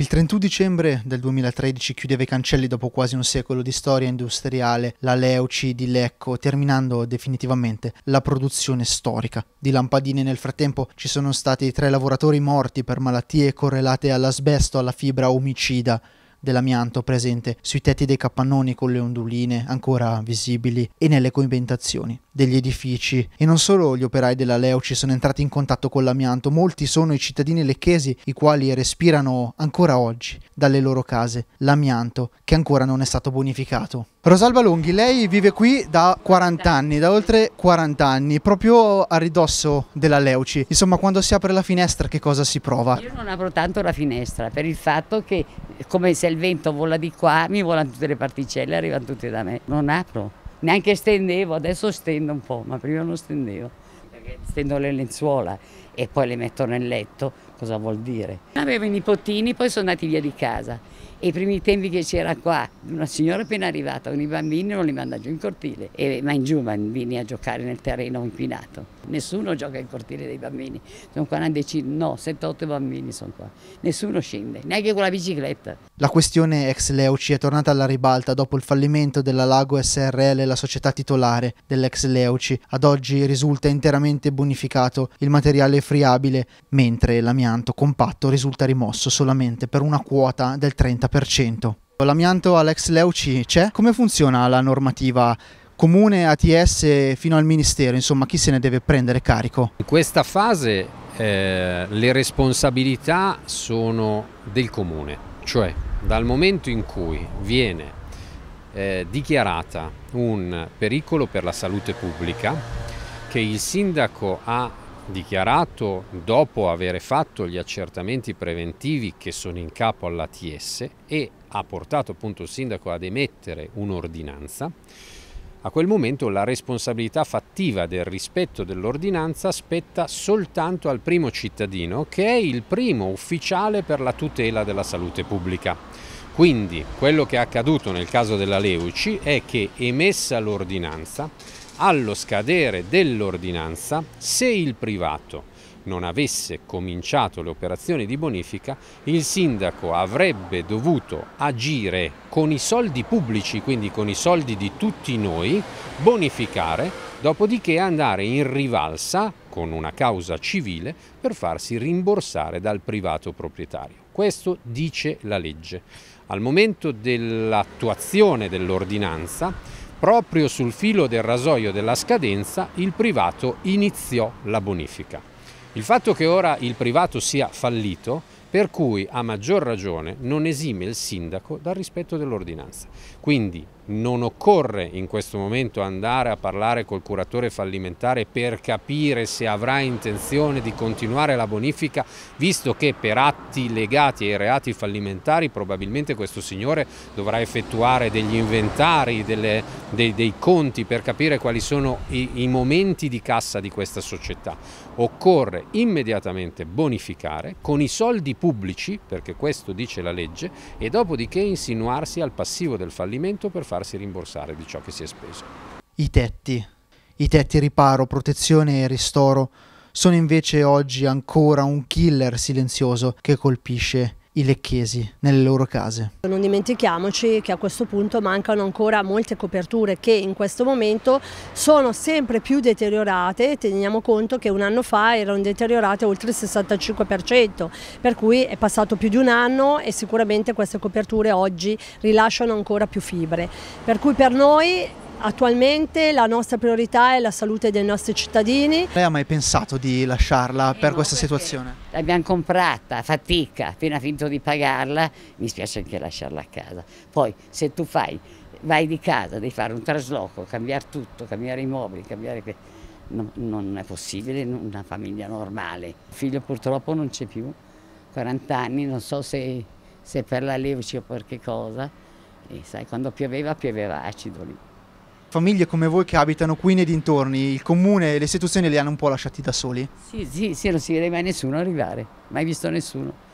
Il 31 dicembre del 2013 chiudeva i cancelli dopo quasi un secolo di storia industriale la Leuci di Lecco, terminando definitivamente la produzione storica di lampadine. Nel frattempo ci sono stati tre lavoratori morti per malattie correlate all'asbesto, alla fibra omicida dell'amianto presente sui tetti dei capannoni con le onduline ancora visibili e nelle coibentazioni degli edifici e non solo gli operai della Leuci sono entrati in contatto con l'amianto, molti sono i cittadini lecchesi i quali respirano ancora oggi dalle loro case l'amianto che ancora non è stato bonificato. Rosalba Lunghi, lei vive qui da 40 anni, da oltre 40 anni, proprio a ridosso della Leuci. Insomma, quando si apre la finestra che cosa si prova? Io non apro tanto la finestra per il fatto che come se il vento vola di qua, mi volano tutte le particelle, arrivano tutte da me. Non apro neanche stendevo, adesso stendo un po', ma prima non stendevo, perché stendo le lenzuola e poi le metto nel letto, cosa vuol dire? Avevo i nipotini, poi sono andati via di casa e i primi tempi che c'era qua, una signora appena arrivata con i bambini non li manda giù in cortile, e, ma in giù bambini a giocare nel terreno inquinato. Nessuno gioca in cortile dei bambini, sono qua una decina, no, 7-8 bambini sono qua, nessuno scende, neanche con la bicicletta. La questione ex Leuci è tornata alla ribalta dopo il fallimento della Lago SRL, la società titolare dell'ex Leuci. Ad oggi risulta interamente bonificato il materiale friabile, mentre l'amianto compatto risulta rimosso solamente per una quota del 30%. L'amianto Alex Leuci c'è? Come funziona la normativa comune ATS fino al Ministero? Insomma, chi se ne deve prendere carico? In questa fase eh, le responsabilità sono del comune, cioè dal momento in cui viene eh, dichiarata un pericolo per la salute pubblica che il sindaco ha dichiarato dopo aver fatto gli accertamenti preventivi che sono in capo all'ATS e ha portato appunto il sindaco ad emettere un'ordinanza, a quel momento la responsabilità fattiva del rispetto dell'ordinanza spetta soltanto al primo cittadino che è il primo ufficiale per la tutela della salute pubblica. Quindi quello che è accaduto nel caso della Leuci è che emessa l'ordinanza allo scadere dell'ordinanza, se il privato non avesse cominciato le operazioni di bonifica, il sindaco avrebbe dovuto agire con i soldi pubblici, quindi con i soldi di tutti noi, bonificare, dopodiché andare in rivalsa con una causa civile per farsi rimborsare dal privato proprietario. Questo dice la legge. Al momento dell'attuazione dell'ordinanza Proprio sul filo del rasoio della scadenza il privato iniziò la bonifica. Il fatto che ora il privato sia fallito per cui a maggior ragione non esime il sindaco dal rispetto dell'ordinanza. Quindi non occorre in questo momento andare a parlare col curatore fallimentare per capire se avrà intenzione di continuare la bonifica, visto che per atti legati ai reati fallimentari probabilmente questo signore dovrà effettuare degli inventari, delle, dei, dei, conti per capire quali sono i, i momenti di cassa di questa società. Occorre immediatamente bonificare con i soldi pubblici, perché questo dice la legge, e dopodiché insinuarsi al passivo del fallimento per farsi rimborsare di ciò che si è speso. I tetti, i tetti riparo, protezione e ristoro sono invece oggi ancora un killer silenzioso che colpisce i lecchesi nelle loro case. Non dimentichiamoci che a questo punto mancano ancora molte coperture che in questo momento sono sempre più deteriorate, teniamo conto che un anno fa erano deteriorate oltre il 65%, per cui è passato più di un anno e sicuramente queste coperture oggi rilasciano ancora più fibre. Per cui per noi Attualmente la nostra priorità è la salute dei nostri cittadini. Lei ha mai pensato di lasciarla eh per no, questa situazione? L'abbiamo comprata, fatica, appena finito di pagarla, mi spiace anche lasciarla a casa. Poi se tu fai, vai di casa, devi fare un trasloco, cambiare tutto, cambiare i mobili, cambiare... No, non è possibile in una famiglia normale. Il figlio purtroppo non c'è più, 40 anni, non so se, se per la leuci o per che cosa. E sai, quando pioveva, pioveva acido lì famiglie come voi che abitano qui nei dintorni, il comune e le istituzioni li hanno un po' lasciati da soli? Sì, sì, sì non si vede mai nessuno arrivare, mai visto nessuno.